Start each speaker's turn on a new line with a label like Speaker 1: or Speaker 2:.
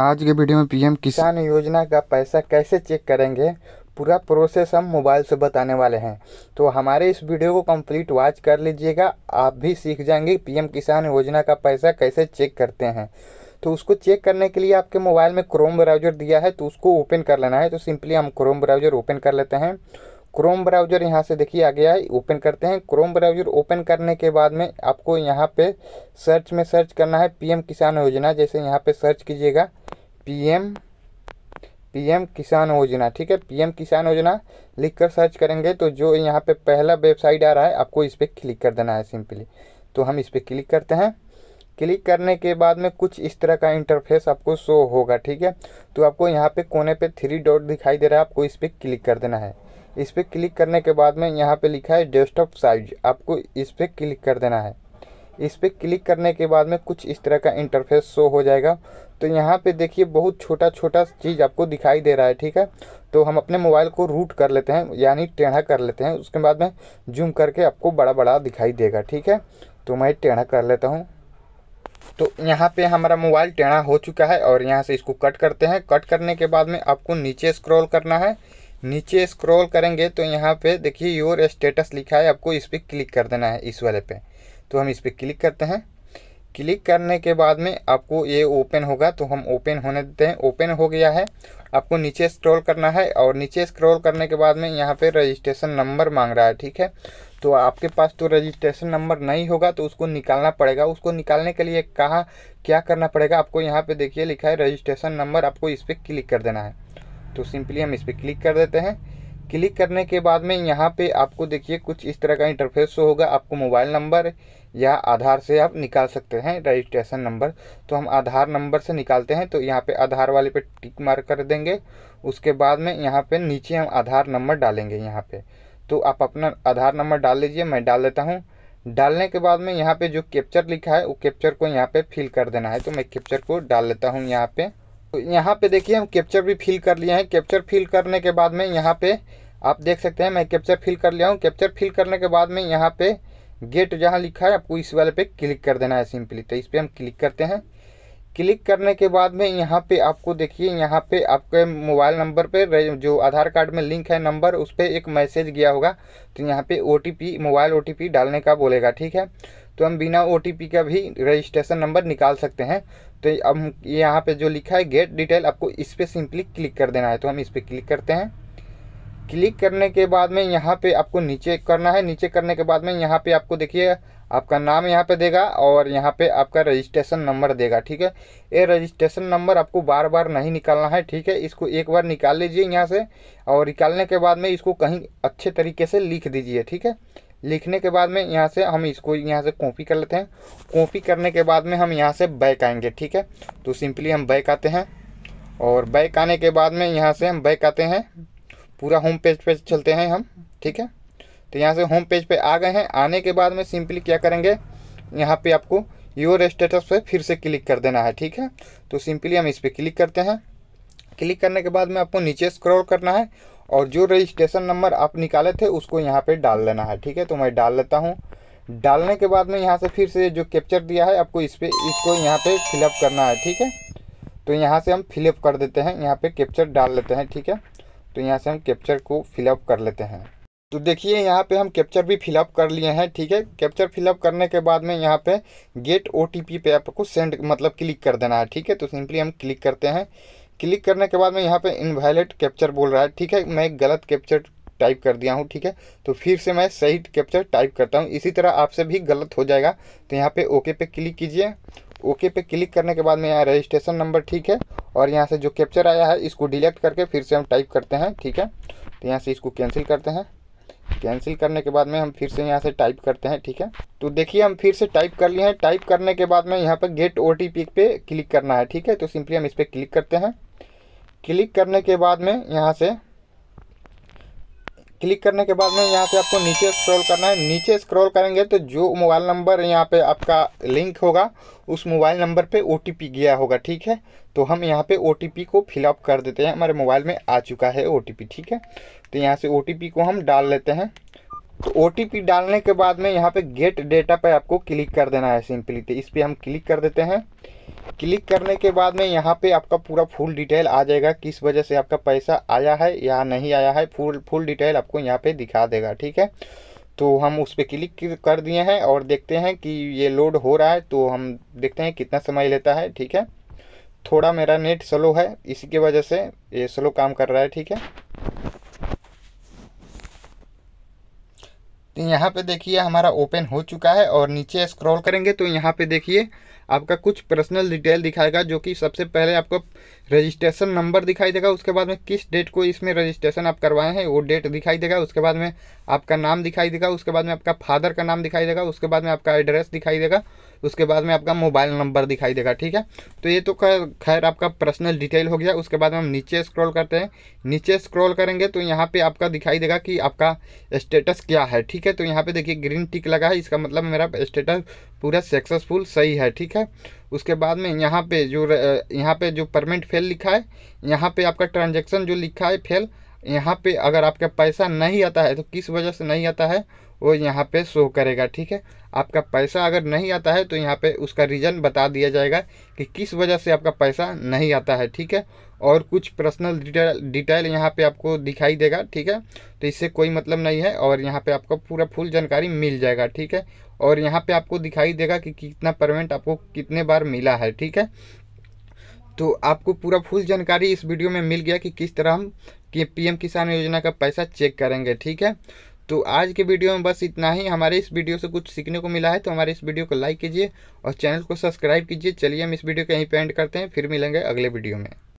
Speaker 1: आज के वीडियो में पीएम किसान योजना का पैसा कैसे चेक करेंगे पूरा प्रोसेस हम मोबाइल से बताने वाले हैं तो हमारे इस वीडियो को कंप्लीट वॉच कर लीजिएगा आप भी सीख जाएंगे पीएम किसान योजना का पैसा कैसे चेक करते हैं तो उसको चेक करने के लिए आपके मोबाइल में क्रोम ब्राउज़र दिया है तो उसको ओपन कर लेना है तो सिंपली हम क्रोम ब्राउज़र ओपन कर लेते हैं क्रोम ब्राउज़र यहाँ से देखिए आ गया है ओपन करते हैं क्रोम ब्राउज़र ओपन करने के बाद में आपको यहाँ पे सर्च में सर्च करना है पीएम किसान योजना जैसे यहाँ पे सर्च कीजिएगा पीएम पीएम किसान योजना ठीक है पीएम किसान योजना लिख कर सर्च करेंगे तो जो यहाँ पे पहला वेबसाइट आ रहा है आपको इस पर क्लिक कर देना है सिंपली तो हम इस पर क्लिक करते हैं क्लिक करने के बाद में कुछ इस तरह का इंटरफेस आपको शो होगा ठीक है तो आपको यहाँ पे कोने पे थ्री डॉट दिखाई दे रहा है आपको इस पर क्लिक कर देना है इस पर क्लिक करने के बाद में यहाँ पे लिखा है डेस्कटॉप साइज आपको इस पर क्लिक कर देना है इस पर क्लिक करने के बाद में कुछ इस तरह का इंटरफेस शो हो जाएगा तो यहाँ पे देखिए बहुत छोटा छोटा चीज़ आपको दिखाई दे रहा है ठीक है तो हम अपने मोबाइल को रूट कर लेते हैं यानी टेढ़ा कर लेते हैं उसके बाद में जूम करके आपको बड़ा बड़ा दिखाई देगा ठीक है तो मैं टेढ़ा कर लेता हूँ तो यहाँ पे हमारा मोबाइल टेढ़ा हो चुका है और यहाँ से इसको कट करते हैं कट करने के बाद में आपको नीचे स्क्रॉल करना है नीचे स्क्रॉल करेंगे तो यहाँ पे देखिए योर स्टेटस लिखा है आपको इस पर क्लिक कर देना है इस वाले पे तो हम इस पर क्लिक करते हैं क्लिक करने के बाद में आपको ये ओपन होगा तो हम ओपन होने देते हैं ओपन हो गया है आपको नीचे स्क्रॉल करना है और नीचे स्क्रॉल करने के बाद में यहाँ पे रजिस्ट्रेशन नंबर मांग रहा है ठीक है तो आपके पास तो रजिस्ट्रेशन नंबर नहीं होगा तो उसको निकालना पड़ेगा उसको निकालने के लिए कहाँ क्या करना पड़ेगा आपको यहाँ पर देखिए लिखा है रजिस्ट्रेशन नंबर आपको इस पर क्लिक कर देना है तो सिंपली हम इस पर क्लिक कर देते हैं क्लिक करने के बाद में यहाँ पे आपको देखिए कुछ इस तरह का इंटरफेस होगा आपको मोबाइल नंबर या आधार से आप निकाल सकते हैं रजिस्ट्रेशन नंबर तो हम आधार नंबर से निकालते हैं तो यहाँ पे आधार वाले पे टिक मार कर देंगे उसके बाद में यहाँ पे नीचे हम आधार नंबर डालेंगे यहाँ पे तो आप अपना आधार नंबर डाल लीजिए मैं डाल देता हूँ डालने के बाद में यहाँ पे जो कैप्चर लिखा है वो कैप्चर को यहाँ पे फिल कर देना है तो मैं कैप्चर को डाल लेता हूँ यहाँ पे तो यहाँ पे देखिए हम कैप्चर भी फिल कर लिए हैं कैप्चर फिल करने के बाद में यहाँ पे आप देख सकते हैं मैं कैप्चर फिल कर लिया हूँ कैप्चर फिल करने के बाद में यहाँ पे गेट जहाँ लिखा है आपको इस वाले पे क्लिक कर देना है सिंपली तो इस पर हम क्लिक करते हैं क्लिक करने के बाद में यहाँ पे आपको देखिए यहाँ पे आपके मोबाइल नंबर पे जो आधार कार्ड में लिंक है नंबर उस पर एक मैसेज गया होगा तो यहाँ पे ओ मोबाइल ओ डालने का बोलेगा ठीक है तो हम बिना ओ का भी रजिस्ट्रेशन नंबर निकाल सकते हैं तो अब यहाँ पे जो लिखा है गेट डिटेल आपको इस पर सिंपली क्लिक कर देना है तो हम इस पर क्लिक करते हैं क्लिक करने के बाद में यहाँ पे आपको नीचे करना है नीचे करने के बाद में यहाँ पे आपको देखिए आपका नाम यहाँ पे देगा और यहाँ पे आपका रजिस्ट्रेशन नंबर देगा ठीक है ये रजिस्ट्रेशन नंबर आपको बार बार नहीं निकालना है ठीक है इसको एक बार निकाल लीजिए यहाँ से और निकालने के बाद में इसको कहीं अच्छे तरीके से लिख दीजिए ठीक है लिखने के बाद में यहाँ से हम इसको यहाँ से कॉपी कर लेते हैं कॉपी करने के बाद में हम यहाँ से बैक आएंगे ठीक है तो सिंपली हम बैक आते हैं और बैक आने के बाद में यहाँ से हम बैक आते हैं पूरा होम पेज पे चलते हैं हम ठीक है तो यहाँ से होम पेज पे आ गए हैं आने के बाद में सिंपली क्या करेंगे यहाँ पे आपको योर स्टेटस पे फिर से क्लिक कर देना है ठीक है तो सिंपली हम इस पर क्लिक करते हैं क्लिक करने के बाद में आपको नीचे स्क्रॉल करना है और जो रजिस्ट्रेशन नंबर आप निकाले थे उसको यहाँ पर डाल लेना है ठीक है तो मैं डाल लेता हूँ डालने के बाद में यहाँ से फिर से जो कैप्चर दिया है आपको इस पर इसको यहाँ पर फिलअप करना है ठीक है तो यहाँ से हम फिलअप कर देते हैं यहाँ पे कैप्चर डाल लेते हैं ठीक है तो यहाँ से हम कैप्चर को फिलअप कर लेते हैं तो देखिए यहाँ पे हम कैप्चर भी फिलअप कर लिए हैं ठीक है कैप्चर फिलअप करने के बाद में यहाँ पे गेट ओ पे आपको सेंड मतलब क्लिक कर देना है ठीक है तो सिंपली हम क्लिक करते हैं क्लिक करने के बाद में यहाँ पे इनवैलिड कैप्चर बोल रहा है ठीक है मैं गलत कैप्चर टाइप कर दिया हूँ ठीक है तो फिर से मैं सही कैप्चर टाइप करता हूँ इसी तरह आपसे भी गलत हो जाएगा तो यहाँ पर ओके पे क्लिक कीजिए ओके पे क्लिक करने के बाद में यहाँ रजिस्ट्रेशन नंबर ठीक है और यहाँ से जो कैप्चर आया है इसको डिलेक्ट करके फिर से हम टाइप करते हैं ठीक है तो यहाँ से इसको कैंसिल करते हैं कैंसिल करने के बाद में हम फिर से यहाँ से टाइप करते हैं ठीक है तो देखिए हम फिर से टाइप कर लिए हैं टाइप करने के बाद में यहाँ पर गेट ओ टी पी पे क्लिक करना है ठीक है तो सिंपली हम इस पर क्लिक करते हैं क्लिक करने के बाद में यहाँ से क्लिक करने के बाद में यहाँ पे आपको नीचे स्क्रॉल करना है नीचे स्क्रॉल करेंगे तो जो मोबाइल नंबर यहाँ पे आपका लिंक होगा उस मोबाइल नंबर पे ओ गया होगा ठीक है तो हम यहाँ पे ओ को फिलअप कर देते हैं हमारे मोबाइल में आ चुका है ओ ठीक है तो यहाँ से ओ को हम डाल लेते हैं तो ओ डालने के बाद में यहाँ पे गेट डेटा पे आपको क्लिक कर देना है सिंपली तो इस पर हम क्लिक कर देते हैं क्लिक करने के बाद में यहाँ पे आपका पूरा फुल डिटेल आ जाएगा किस वजह से आपका पैसा आया है या नहीं आया है फुल फुल डिटेल आपको यहाँ पे दिखा देगा ठीक है तो हम उस पर क्लिक कर दिए हैं और देखते हैं कि ये लोड हो रहा है तो हम देखते हैं कितना समय लेता है ठीक है थोड़ा मेरा नेट स्लो है इसी की वजह से ये स्लो काम कर रहा है ठीक है यहाँ पे देखिए हमारा ओपन हो चुका है और नीचे स्क्रॉल करेंगे तो यहाँ पे देखिए आपका कुछ पर्सनल डिटेल दिखाएगा जो कि सबसे पहले आपको रजिस्ट्रेशन नंबर दिखाई देगा उसके बाद में किस डेट को इसमें रजिस्ट्रेशन आप करवाए हैं वो डेट दिखाई देगा उसके बाद में आपका नाम दिखाई देगा उसके बाद में आपका फादर का नाम दिखाई देगा उसके बाद में आपका एड्रेस दिखाई देगा उसके बाद में आपका मोबाइल नंबर दिखाई देगा ठीक है तो ये तो खैर आपका पर्सनल डिटेल हो गया उसके बाद में हम नीचे स्क्रॉल करते हैं नीचे स्क्रॉल करेंगे तो यहाँ पे आपका दिखाई देगा कि आपका स्टेटस क्या है ठीक है तो यहाँ पे देखिए ग्रीन टिक लगा है इसका मतलब मेरा स्टेटस पूरा सक्सेसफुल सही है ठीक है उसके बाद में यहाँ पे जो यहाँ पे जो परमेंट फेल लिखा है यहाँ पे आपका ट्रांजैक्शन जो लिखा है फेल यहाँ पे अगर आपका पैसा नहीं आता है तो किस वजह से नहीं आता है वो यहाँ पे शो करेगा ठीक है आपका पैसा अगर नहीं आता है तो यहाँ पे उसका रीज़न बता दिया जाएगा कि किस वजह से आपका पैसा नहीं आता है ठीक है और कुछ पर्सनल डिटेल डिटेल यहाँ पे आपको दिखाई देगा ठीक है तो इससे कोई मतलब नहीं है और यहाँ पे आपको पूरा फुल जानकारी मिल जाएगा ठीक है और यहाँ पे आपको दिखाई देगा कि कितना पेमेंट आपको कितने बार मिला है ठीक है तो आपको पूरा फुल जानकारी इस वीडियो में मिल गया कि किस तरह हम कि पीएम किसान योजना का पैसा चेक करेंगे ठीक है तो आज के वीडियो में बस इतना ही हमारे इस वीडियो से कुछ सीखने को मिला है तो हमारे इस वीडियो को लाइक कीजिए और चैनल को सब्सक्राइब कीजिए चलिए हम इस वीडियो को यहीं पर एंड करते हैं फिर मिलेंगे अगले वीडियो में